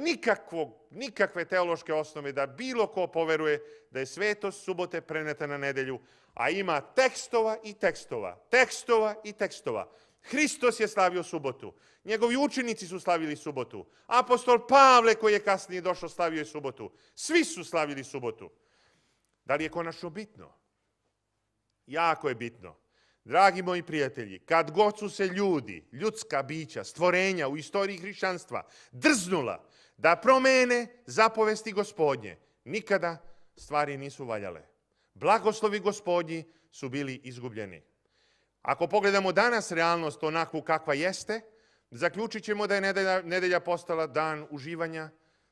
nikakve teološke osnove da bilo ko poveruje da je svetost subote preneta na nedelju, a ima tekstova i tekstova, tekstova i tekstova. Hristos je slavio subotu. Njegovi učenici su slavili subotu. Apostol Pavle koji je kasnije došao slavio je subotu. Svi su slavili subotu. Da li je konačno bitno? Jako je bitno. Dragi moji prijatelji, kad god su se ljudi, ljudska bića, stvorenja u historiji hrišćanstva drznula da promene zapovesti gospodnje, nikada stvari nisu valjale. Blagoslovi gospodnji su bili izgubljeni. Ako pogledamo danas realnost onakvu kakva jeste, zaključit ćemo da je nedelja, postala dan uživanja,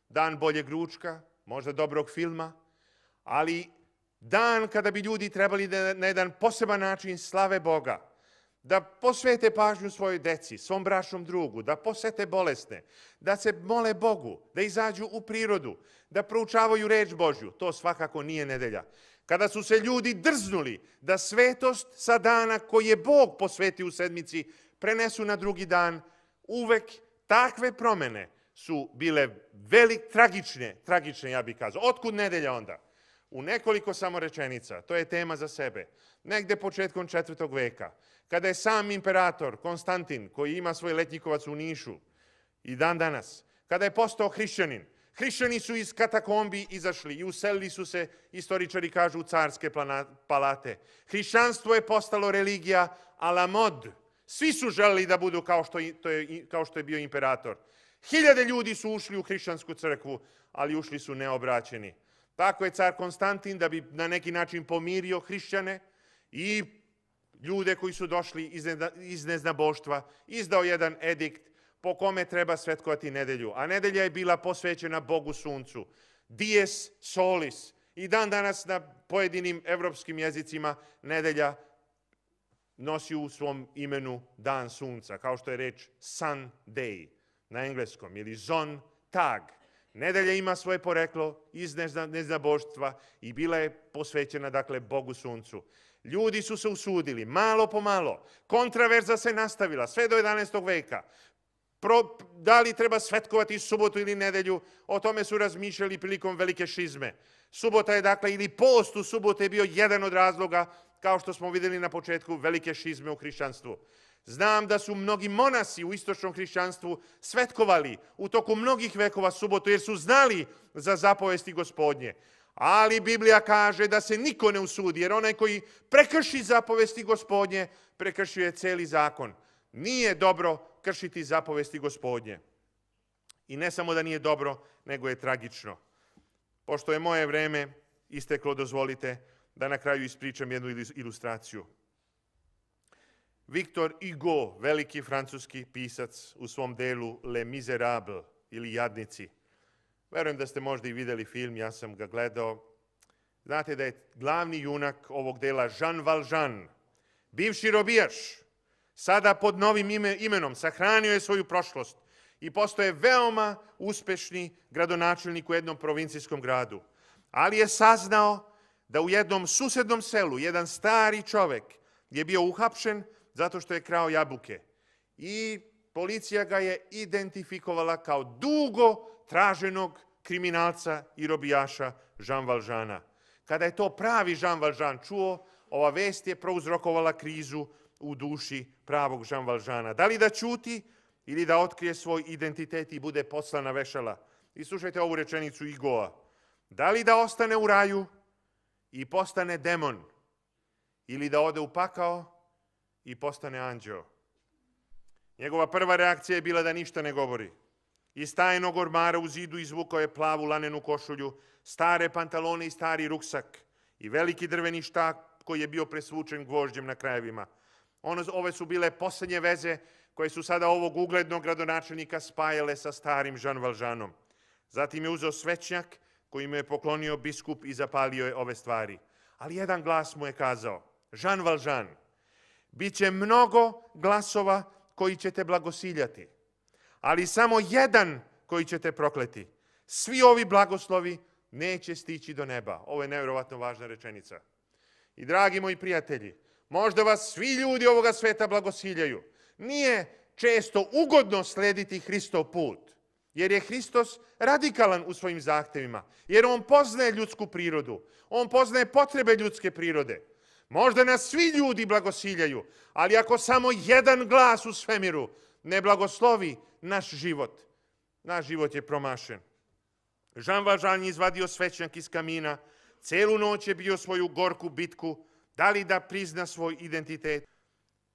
dan boljeg ručka, možda dobrog filma, ali Dan kada bi ljudi trebali da na jedan poseban način slave Boga, da posvete pažnju svojoj deci, svom brašnom drugu, da posete bolesne, da se mole Bogu, da izađu u prirodu, da proučavaju reč Božju. To svakako nije nedelja. Kada su se ljudi drznuli da svetost sa dana koji je Bog posveti u sedmici prenesu na drugi dan, uvek takve promene su bile velik, tragične, tragične ja bih kazao. Otkud nedelja onda? u nekoliko samo rečenica, to je tema za sebe, negdje početkom četvrtog veka, kada je sam imperator Konstantin, koji ima svoj letnjikovac u Nišu i dan danas, kada je postao hrišćanin, hrišćani su iz katakombi izašli i uselili su se, istoričari kažu, u carske palate. Hrišćanstvo je postalo religija a la mod. Svi su željeli da budu kao što, je, kao što je bio imperator. Hiljade ljudi su ušli u hrišćansku crkvu, ali ušli su neobraćeni. Tako je car Konstantin da bi na neki način pomirio hrišćane i ljude koji su došli iz, iz neznaboštva, izdao jedan edikt po kome treba svetkovati nedelju. A nedelja je bila posvećena Bogu suncu. Dies solis. I dan danas na pojedinim evropskim jezicima nedelja nosi u svom imenu dan sunca, kao što je reč sun day na engleskom, ili zon tag Nedelje ima svoje poreklo iz neznaboštva i bila je posvećena dakle Bogu suncu. Ljudi su se usudili, malo po malo. Kontraverza se nastavila sve do 11. veka. da li treba svetkovati subotu ili nedelju, o tome su razmišljali prilikom velike šizme. Subota je dakle, ili post u subote je bio jedan od razloga, kao što smo vidjeli na početku, velike šizme u hrišćanstvu. Znam da su mnogi monasi u istočnom hrišćanstvu svetkovali u toku mnogih vekova subotu jer su znali za zapovesti gospodnje. Ali Biblija kaže da se niko ne usudi jer onaj koji prekrši zapovesti gospodnje prekršio je celi zakon. Nije dobro kršiti zapovesti gospodnje. I ne samo da nije dobro, nego je tragično. Pošto je moje vreme isteklo, dozvolite da na kraju ispričam jednu ilustraciju. Viktor Igo, veliki francuski pisac u svom delu Le Miserable ili Jadnici. Verujem da ste možda i vidjeli film, ja sam ga gledao. Znate da je glavni junak ovog dela Jean Valjean, bivši robijaš, sada pod novim imenom, sahranio je svoju prošlost i postoje veoma uspešni gradonačelnik u jednom provincijskom gradu. Ali je saznao da u jednom susednom selu jedan stari čovek je bio uhapšen zato što je krao jabuke. I policija ga je identifikovala kao dugo traženog kriminalca i robijaša Jean Valžana. Kada je to pravi Jean Valžan čuo, ova vest je prouzrokovala krizu u duši pravog Jean Valžana. Da li da čuti ili da otkrije svoj identitet i bude poslana vešala? I slušajte ovu rečenicu Igoa. Da li da ostane u raju i postane demon ili da ode u pakao i postane anđeo. Njegova prva reakcija je bila da ništa ne govori. Iz tajnog ormara u zidu izvukao je plavu lanenu košulju, stare pantalone i stari ruksak i veliki drveni štak koji je bio presvučen gvožđem na krajevima. Ono, ove su bile posljednje veze koje su sada ovog uglednog gradonačelnika spajale sa starim Žan Valžanom. Zatim je uzeo svećnjak koji mu je poklonio biskup i zapalio je ove stvari. Ali jedan glas mu je kazao, Žan Valžan, će mnogo glasova koji ćete blagosiljati, ali samo jedan koji ćete prokleti. Svi ovi blagoslovi neće stići do neba. Ovo je nevjerojatno važna rečenica. I dragi moji prijatelji, možda vas svi ljudi ovoga sveta blagosiljaju. Nije često ugodno slediti Hristov put, jer je Hristos radikalan u svojim zahtjevima, jer on poznaje ljudsku prirodu, on poznaje potrebe ljudske prirode. Možda nas svi ljudi blagosiljaju, ali ako samo jedan glas u svemiru ne blagoslovi naš život, naš život je promašen. Žan Valžan je izvadio svećnjak iz kamina, celu noć je bio svoju gorku bitku, da li da prizna svoj identitet.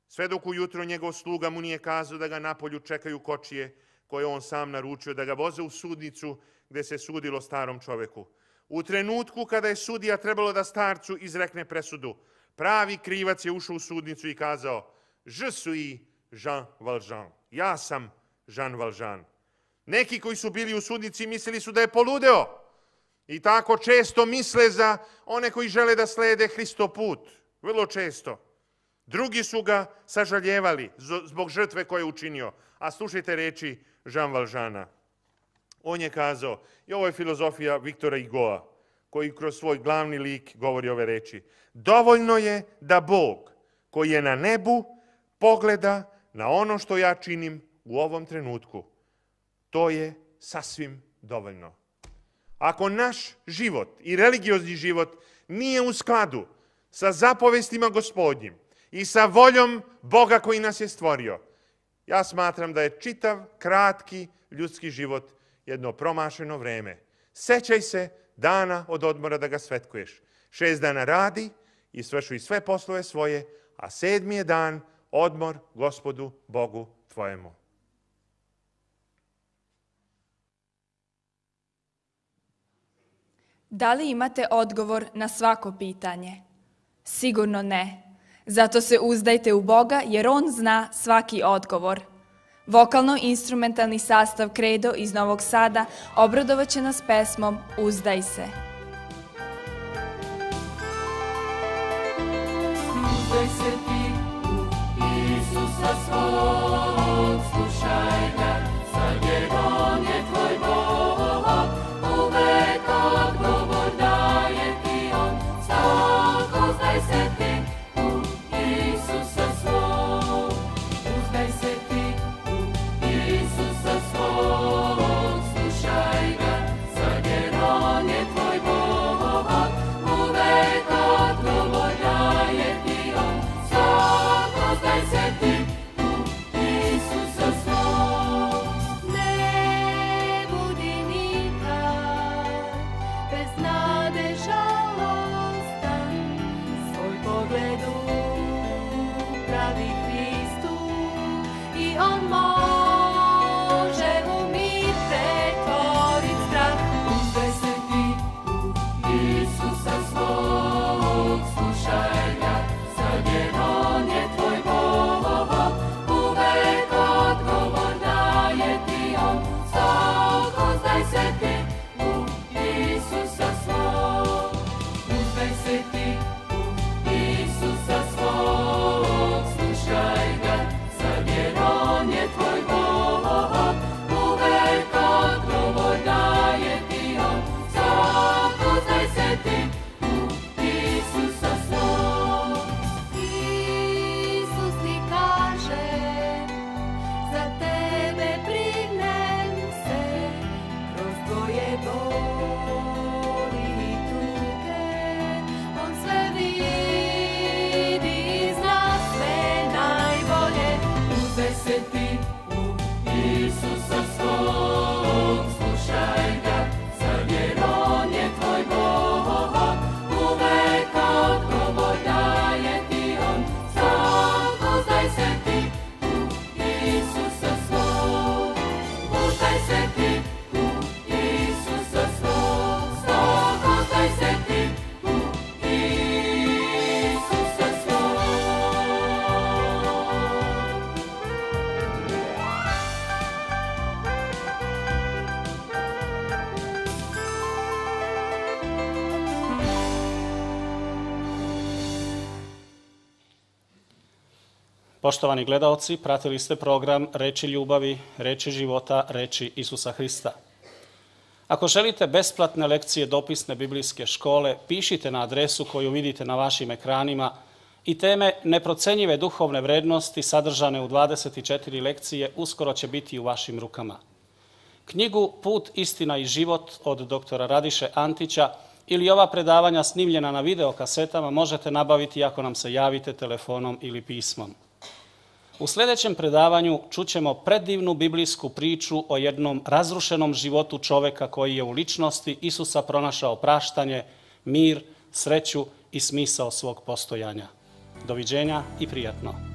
Sve dok ujutro njegov sluga mu nije kazao da ga na polju čekaju kočije, koje on sam naručio, da ga voze u sudnicu gdje se sudilo starom čoveku. U trenutku kada je sudija trebalo da starcu izrekne presudu, Pravi krivac je ušao u sudnicu i kazao, je suis Jean Valjean. Ja sam Jean Valjean. Neki koji su bili u sudnici mislili su da je poludeo. I tako često misle za one koji žele da slede Hristo put. Vrlo često. Drugi su ga sažaljevali zbog žrtve koje je učinio. A slušajte reči Jean Valjeana. On je kazao, i ovo je filozofija Viktora Igoa, koji kroz svoj glavni lik govori ove reči. Dovoljno je da Bog koji je na nebu pogleda na ono što ja činim u ovom trenutku. To je sasvim dovoljno. Ako naš život i religiozni život nije u skladu sa zapovestima gospodnjim i sa voljom Boga koji nas je stvorio, ja smatram da je čitav, kratki ljudski život jedno promašeno vreme. Sećaj se dana od odmora da ga svetkuješ. Šest dana radi i svršuj sve poslove svoje, a sedmi je dan odmor gospodu Bogu tvojemu. Da li imate odgovor na svako pitanje? Sigurno ne. Zato se uzdajte u Boga jer On zna svaki odgovor. Vokalno-instrumentalni sastav Kredo iz Novog Sada obradovat će nas pesmom Uzdaj se. Uzdaj se Poštovani gledaoci, pratili ste program Reči ljubavi, Reči života, Reči Isusa Hrista. Ako želite besplatne lekcije dopisne biblijske škole, pišite na adresu koju vidite na vašim ekranima i teme neprocenjive duhovne vrednosti sadržane u 24 lekcije uskoro će biti u vašim rukama. Knjigu Put, istina i život od doktora Radiše Antića ili ova predavanja snimljena na videokasetama možete nabaviti ako nam se javite telefonom ili pismom. U sljedećem predavanju čućemo predivnu biblijsku priču o jednom razrušenom životu čoveka koji je u ličnosti Isusa pronašao praštanje, mir, sreću i smisao svog postojanja. Doviđenja i prijatno!